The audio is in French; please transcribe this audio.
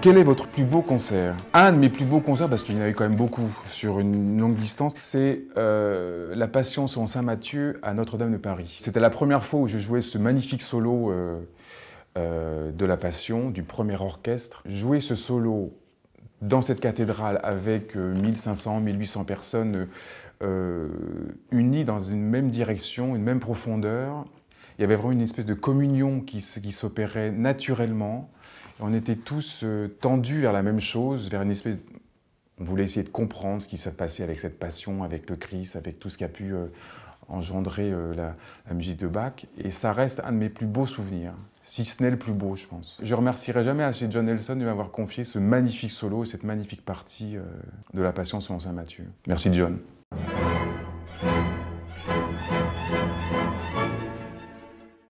Quel est votre plus beau concert Un de mes plus beaux concerts, parce qu'il y en eu quand même beaucoup sur une longue distance, c'est euh, La Passion sur Saint Matthieu à Notre-Dame de Paris. C'était la première fois où je jouais ce magnifique solo euh, euh, de La Passion, du premier orchestre. Jouer ce solo dans cette cathédrale avec 1500, 1800 personnes unies dans une même direction, une même profondeur, il y avait vraiment une espèce de communion qui, qui s'opérait naturellement. On était tous euh, tendus vers la même chose, vers une espèce. On voulait essayer de comprendre ce qui s'est passé avec cette passion, avec le Christ, avec tout ce qui a pu euh, engendrer euh, la, la musique de Bach. Et ça reste un de mes plus beaux souvenirs, si ce n'est le plus beau, je pense. Je remercierai jamais assez John Nelson de m'avoir confié ce magnifique solo et cette magnifique partie de la Passion selon Saint Matthieu. Merci John.